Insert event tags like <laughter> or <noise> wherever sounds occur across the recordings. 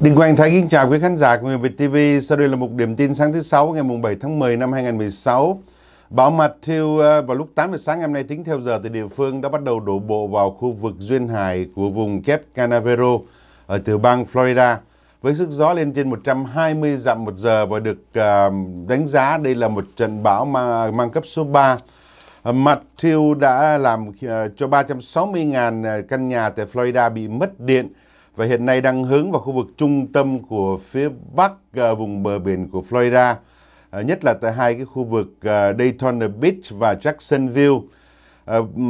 Đình Quang Thái kính chào quý khán giả của Người Việt TV. Sau đây là một điểm tin sáng thứ Sáu ngày 7 tháng 10 năm 2016. Bão Matthew ờ, vào lúc 8 giờ sáng ngày hôm nay tính theo giờ từ địa phương đã bắt đầu đổ bộ vào khu vực duyên hải của vùng Cape Canaveral ở từ bang Florida với sức gió lên trên 120 dặm một giờ và được ờ, đánh giá đây là một trận bão mang, mang cấp số 3. Ờ, Matthew đã làm cho 360.000 căn nhà tại Florida bị mất điện và hiện nay đang hướng vào khu vực trung tâm của phía bắc à, vùng bờ biển của Florida, à, nhất là tại hai cái khu vực à, Daytona Beach và Jacksonville.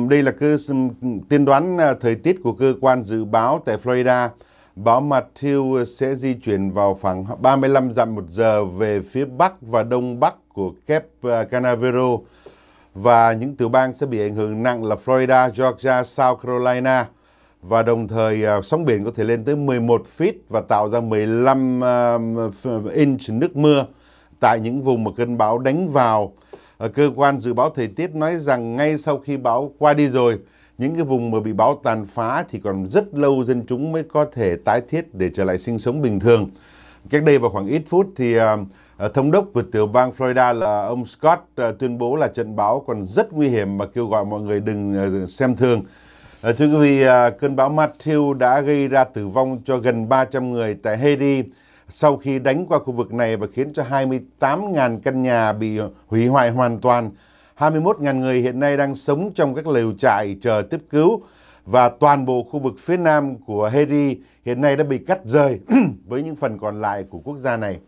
đây là cơ tiên đoán thời tiết của cơ quan dự báo tại Florida. Bão Matthew sẽ di chuyển vào khoảng 35 dặm một giờ về phía bắc và đông bắc của Cape Canaveral và những tiểu bang sẽ bị ảnh hưởng nặng là Florida, Georgia, South Carolina và đồng thời à, sóng biển có thể lên tới 11 feet và tạo ra 15 à, inch nước mưa tại những vùng mà cơn bão đánh vào. À, cơ quan dự báo thời tiết nói rằng ngay sau khi bão qua đi rồi, những cái vùng mà bị bão tàn phá thì còn rất lâu dân chúng mới có thể tái thiết để trở lại sinh sống bình thường. Cách đây vào khoảng ít phút thì à, à Thống đốc của tiểu bang Florida là ông Scott à, tuyên bố là trận bão còn rất nguy hiểm mà kêu gọi mọi người đừng à, xem thường. Ờ, thưa quý vị, à, cơn bão Matthew đã gây ra tử vong cho gần 300 người tại Haiti sau khi đánh qua khu vực này và khiến cho 28.000 căn nhà bị hủy hoại hoàn toàn. 21.000 người hiện nay đang sống trong các lều trại chờ tiếp cứu và toàn bộ khu vực phía nam của Haiti hiện nay đã bị cắt rời <clears throat> với những phần còn lại của quốc gia này.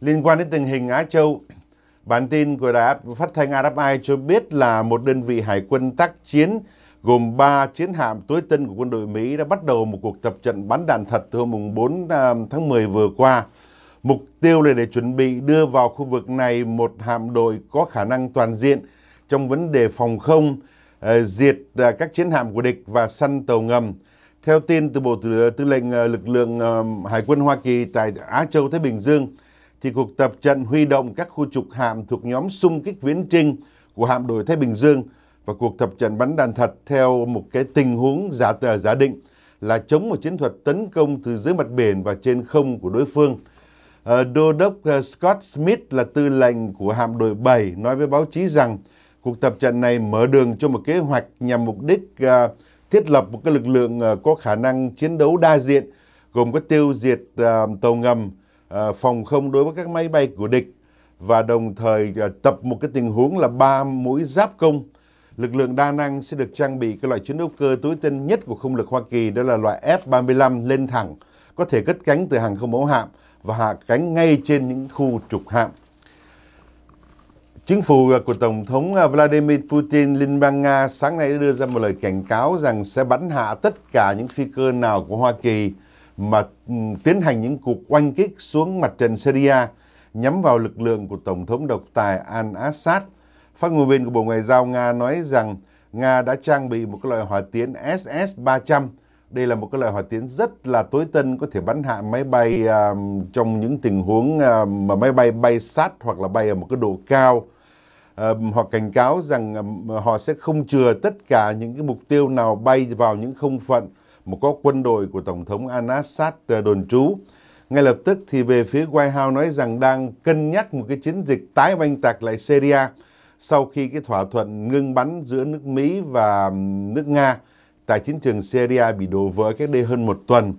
Liên quan đến tình hình Á Châu, bản tin của Đài Phát thanh Arab Eye cho biết là một đơn vị hải quân tác chiến gồm 3 chiến hạm tối tân của quân đội Mỹ đã bắt đầu một cuộc tập trận bắn đạn thật từ mùng 4 à, tháng 10 vừa qua. Mục tiêu là để chuẩn bị đưa vào khu vực này một hạm đội có khả năng toàn diện trong vấn đề phòng không, à, diệt à, các chiến hạm của địch và săn tàu ngầm. Theo tin từ Bộ Tư lệnh Lực lượng Hải quân Hoa Kỳ tại Á Châu Thái Bình Dương, thì cuộc tập trận huy động các khu trục hạm thuộc nhóm xung kích viễn trinh của hạm đội Thái Bình Dương – và cuộc tập trận bắn đạn thật theo một cái tình huống giả tờ giả định là chống một chiến thuật tấn công từ dưới mặt biển và trên không của đối phương. Ờ, Đô đốc ờ, Scott Smith là tư lệnh của hạm đội 7 nói với báo chí rằng cuộc tập trận này mở đường cho một kế hoạch nhằm mục đích ờ, thiết lập một cái lực lượng có khả năng chiến đấu đa diện gồm có tiêu diệt tàu ngầm, phòng không đối với các máy bay của địch và đồng thời tập một cái tình huống là ba mũi giáp công lực lượng đa năng sẽ được trang bị cái loại chiến đấu cơ tối tinh nhất của không lực Hoa Kỳ, đó là loại F-35 lên thẳng, có thể cất cánh từ hàng không mẫu hạm và hạ cánh ngay trên những khu trục hạm. Chính phủ của Tổng thống Vladimir Putin Liên bang Nga sáng nay đã đưa ra một lời cảnh cáo rằng sẽ bắn hạ tất cả những phi cơ nào của Hoa Kỳ mà ừ, tiến hành những cuộc oanh kích xuống mặt trận Syria nhắm vào lực lượng của Tổng thống độc tài Al-Assad Phát ngôn viên của Bộ Ngoại giao Nga nói rằng Nga đã trang bị một cái loại hỏa tiễn SS-300. Đây là một cái loại hỏa tiễn rất là tối tân, có thể bắn hạ máy bay uh, trong những tình huống uh, mà máy bay bay sát hoặc là bay ở một cái độ cao. Uh, họ cảnh cáo rằng uh, họ sẽ không chừa tất cả những cái mục tiêu nào bay vào những không phận mà có quân đội của Tổng thống Anasat uh, đồn trú. Ngay lập tức thì về phía White House nói rằng đang cân nhắc một cái chiến dịch tái oanh tạc lại Syria sau khi cái thỏa thuận ngưng bắn giữa nước Mỹ và nước Nga tại chiến trường Syria bị đổ vỡ cách đây hơn một tuần.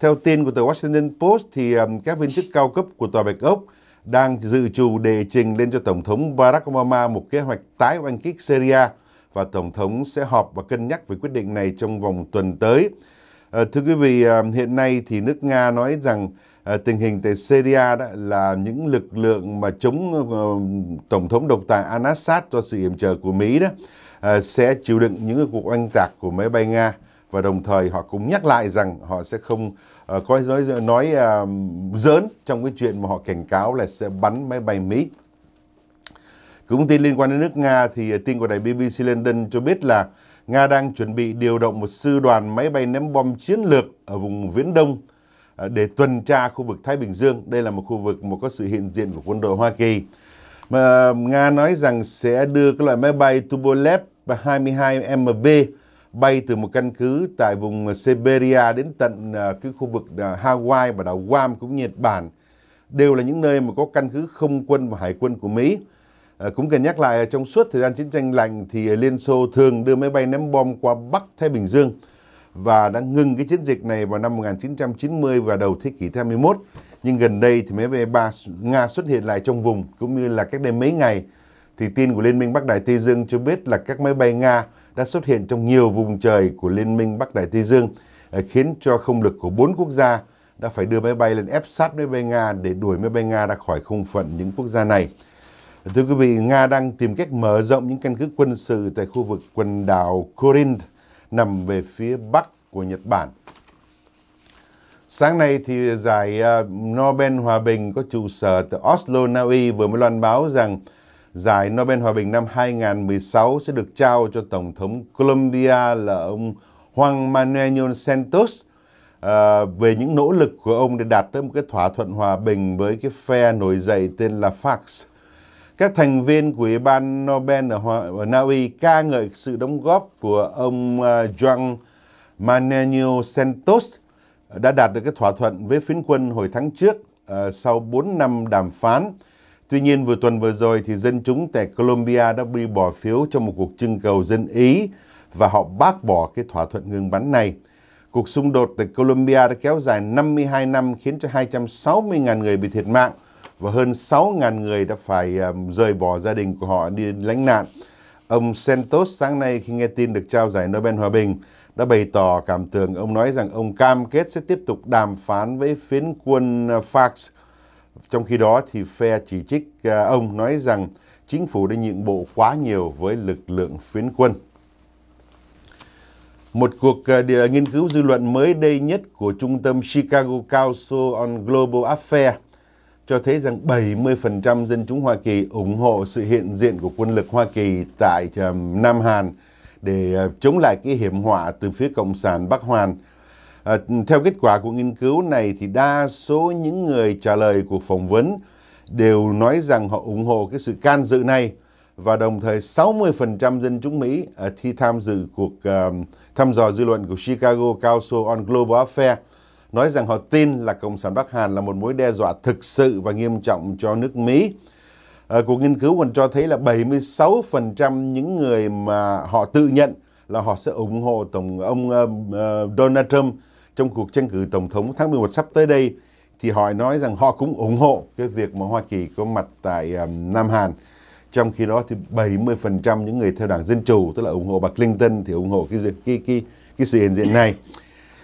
Theo tin của tờ Washington Post thì các viên chức cao cấp của Tòa Bạch Ốc đang dự trù đề trình lên cho Tổng thống Barack Obama một kế hoạch tái oanh kích Syria và Tổng thống sẽ họp và cân nhắc về quyết định này trong vòng tuần tới. Ờ, thưa quý vị, hiện nay thì nước Nga nói rằng Ờ, tình hình tại Syria đó là những lực lượng mà chống ờ, tổng thống độc tài Al-Assad cho sự yểm trợ của Mỹ đó ờ, sẽ chịu đựng những cuộc oanh tạc của máy bay Nga và đồng thời họ cũng nhắc lại rằng họ sẽ không uh, có nói nói uh, giỡn trong cái chuyện mà họ cảnh cáo là sẽ bắn máy bay Mỹ. Cũng tin liên quan đến nước Nga thì tin của đài BBC London cho biết là Nga đang chuẩn bị điều động một sư đoàn máy bay ném bom chiến lược ở vùng Viễn Đông Ờ, để tuần tra khu vực Thái Bình Dương. Đây là một khu vực mà có sự hiện diện của quân đội Hoa Kỳ. Mà um, Nga nói rằng sẽ đưa các loại máy bay Tupolev 22MB bay từ một căn cứ tại vùng Siberia đến tận ờ, cái khu vực ờ, Hawaii và đảo Guam cũng Nhật Bản đều là những nơi mà có căn cứ không quân và hải quân của Mỹ. cũng cần nhắc lại trong suốt thời gian chiến tranh lạnh thì Liên Xô thường đưa máy bay ném bom qua Bắc Thái Bình Dương và đã ngừng cái chiến dịch này vào năm 1990 và đầu thế kỷ 21. Nhưng gần đây thì máy bay ba Nga xuất hiện lại trong vùng cũng như là cách đây mấy ngày thì tin của Liên minh Bắc Đại Tây Dương cho biết là các máy bay Nga đã xuất hiện trong nhiều vùng trời của Liên minh Bắc Đại Tây Dương ờ, khiến cho không lực của bốn quốc gia đã phải đưa máy bay lên ép sát máy bay Nga để đuổi máy bay Nga ra khỏi không phận những quốc gia này. Thưa quý vị, Nga đang tìm cách mở rộng những căn cứ quân sự tại khu vực quần đảo Corinth nằm về phía bắc của Nhật Bản. Sáng nay thì giải ờ, Nobel Hòa Bình có trụ sở tại Oslo, Na Uy vừa mới loan báo rằng giải Nobel Hòa Bình năm 2016 sẽ được trao cho Tổng thống Colombia là ông Juan Manuel Santos ờ, về những nỗ lực của ông để đạt tới một cái thỏa thuận hòa bình với cái phe nổi dậy tên là FARC. Các thành viên của Ủy ban Nobel ở, Hoa, ở Na Uy ca ngợi sự đóng góp của ông uh, Juan Manuel Santos đã đạt được cái thỏa thuận với phiến quân hồi tháng trước uh, sau 4 năm đàm phán. Tuy nhiên, vừa tuần vừa rồi thì dân chúng tại Colombia đã đi bỏ phiếu trong một cuộc trưng cầu dân Ý và họ bác bỏ cái thỏa thuận ngừng bắn này. Cuộc xung đột tại Colombia đã kéo dài 52 năm khiến cho 260.000 người bị thiệt mạng và hơn 6.000 người đã phải um, rời bỏ gia đình của họ đi lánh nạn. Ông Santos sáng nay khi nghe tin được trao giải Nobel Hòa Bình đã bày tỏ cảm tưởng ông nói rằng ông cam kết sẽ tiếp tục đàm phán với phiến quân Fax. Uh, Trong khi đó thì phe chỉ trích uh, ông nói rằng chính phủ đã nhượng bộ quá nhiều với lực lượng phiến quân. Một cuộc uh, nghiên cứu dư luận mới đây nhất của Trung tâm Chicago Council on Global Affairs cho thấy rằng 70% dân chúng Hoa Kỳ ủng hộ sự hiện diện của quân lực Hoa Kỳ tại um, Nam Hàn để uh, chống lại cái hiểm họa từ phía Cộng sản Bắc Hoàn. À, theo kết quả của nghiên cứu này thì đa số những người trả lời cuộc phỏng vấn đều nói rằng họ ủng hộ cái sự can dự này và đồng thời 60% dân chúng Mỹ à, thi tham dự cuộc uh, thăm dò dư luận của Chicago Council on Global Affairs nói rằng họ tin là Cộng sản Bắc Hàn là một mối đe dọa thực sự và nghiêm trọng cho nước Mỹ. À, cuộc nghiên cứu còn cho thấy là 76% những người mà họ tự nhận là họ sẽ ủng hộ tổng ông uh, Donald Trump trong cuộc tranh cử tổng thống tháng 11 sắp tới đây thì họ nói rằng họ cũng ủng hộ cái việc mà Hoa Kỳ có mặt tại um, Nam Hàn. Trong khi đó thì 70% những người theo Đảng Dân chủ tức là ủng hộ bà Clinton thì ủng hộ cái cái cái cái sự hiện diện này.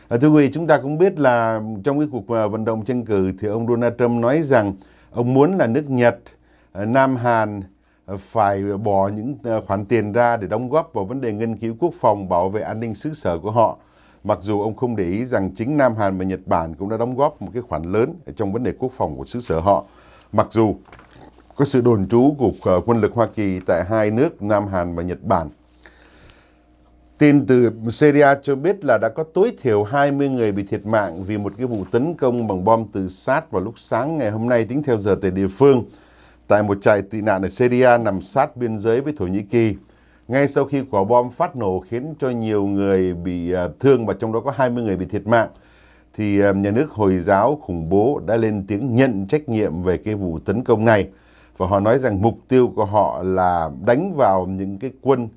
À, thưa quý vị, chúng ta cũng biết là trong cái cuộc à, vận động tranh cử thì ông Donald Trump nói rằng ông muốn là nước Nhật, à, Nam Hàn à, phải bỏ những khoản tiền ra để đóng góp vào vấn đề nghiên cứu quốc phòng bảo vệ an ninh xứ sở của họ. Mặc dù ông không để ý rằng chính Nam Hàn và Nhật Bản cũng đã đóng góp một cái khoản lớn trong vấn đề quốc phòng của xứ sở họ. Mặc dù có sự đồn trú của quân lực Hoa Kỳ tại hai nước Nam Hàn và Nhật Bản Tin từ Syria cho biết là đã có tối thiểu 20 người bị thiệt mạng vì một cái vụ tấn công bằng bom tự sát vào lúc sáng ngày hôm nay tính theo giờ tại địa phương tại một trại tị nạn ở Syria nằm sát biên giới với Thổ Nhĩ Kỳ. Ngay sau khi quả bom phát nổ khiến cho nhiều người bị à, thương và trong đó có 20 người bị thiệt mạng, thì à, nhà nước Hồi giáo khủng bố đã lên tiếng nhận trách nhiệm về cái vụ tấn công này. Và họ nói rằng mục tiêu của họ là đánh vào những cái quân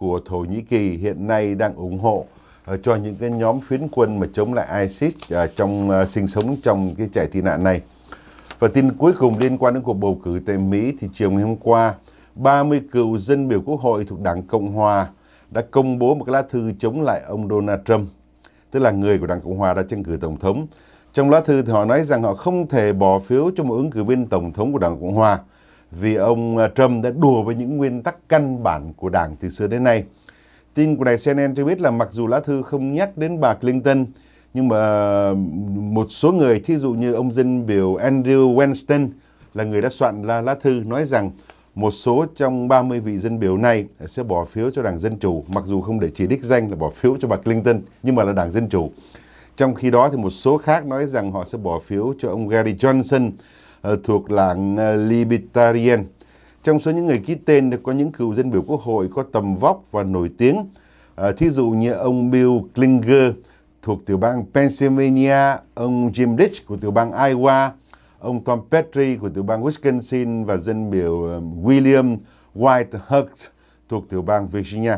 của Thổ Nhĩ Kỳ hiện nay đang ủng hộ ờ, cho những cái nhóm phiến quân mà chống lại ISIS ờ, trong ờ, sinh sống trong cái trại tị nạn này. Và tin cuối cùng liên quan đến cuộc bầu cử tại Mỹ thì chiều ngày hôm qua, 30 cựu dân biểu quốc hội thuộc Đảng Cộng Hòa đã công bố một cái lá thư chống lại ông Donald Trump, tức là người của Đảng Cộng Hòa đã tranh cử Tổng thống. Trong lá thư thì họ nói rằng họ không thể bỏ phiếu cho một ứng cử viên Tổng thống của Đảng Cộng Hòa vì ông à, Trump đã đùa với những nguyên tắc căn bản của đảng từ xưa đến nay. Tin của đài CNN cho biết là mặc dù lá thư không nhắc đến bà Clinton, nhưng mà à, một số người, thí dụ như ông dân biểu Andrew Weinstein là người đã soạn lá, lá thư nói rằng một số trong 30 vị dân biểu này sẽ bỏ phiếu cho đảng Dân Chủ, mặc dù không để chỉ đích danh là bỏ phiếu cho bà Clinton, nhưng mà là đảng Dân Chủ. Trong khi đó thì một số khác nói rằng họ sẽ bỏ phiếu cho ông Gary Johnson, Ờ, thuộc làng ờ, Libertarian. Trong số những người ký tên có những cựu dân biểu quốc hội có tầm vóc và nổi tiếng. Ờ, thí dụ như ông Bill Klinger thuộc tiểu bang Pennsylvania, ông Jim Rich của tiểu bang Iowa, ông Tom Petri của tiểu bang Wisconsin và dân biểu William White Hurt thuộc tiểu bang Virginia.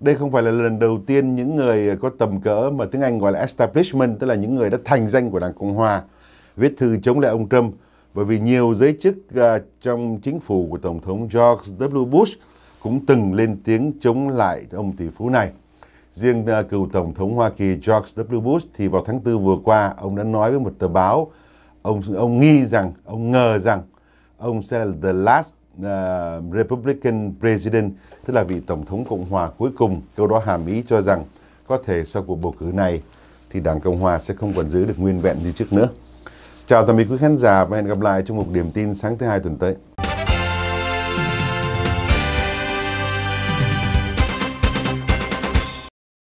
Đây không phải là lần đầu tiên những người có tầm cỡ mà tiếng Anh gọi là establishment, tức là những người đã thành danh của Đảng Cộng Hòa, viết thư chống lại ông Trump bởi vì nhiều giới chức à, trong chính phủ của Tổng thống George W. Bush cũng từng lên tiếng chống lại ông tỷ phú này. Riêng à, cựu Tổng thống Hoa Kỳ George W. Bush thì vào tháng 4 vừa qua, ông đã nói với một tờ báo, ông ông nghi rằng, ông ngờ rằng ông sẽ là the last uh, Republican President, tức là vị Tổng thống Cộng hòa cuối cùng. Câu đó hàm ý cho rằng có thể sau cuộc bầu cử này thì Đảng Cộng hòa sẽ không còn giữ được nguyên vẹn như trước nữa. Chào tạm biệt quý khán giả và hẹn gặp lại trong một điểm tin sáng thứ hai tuần tới.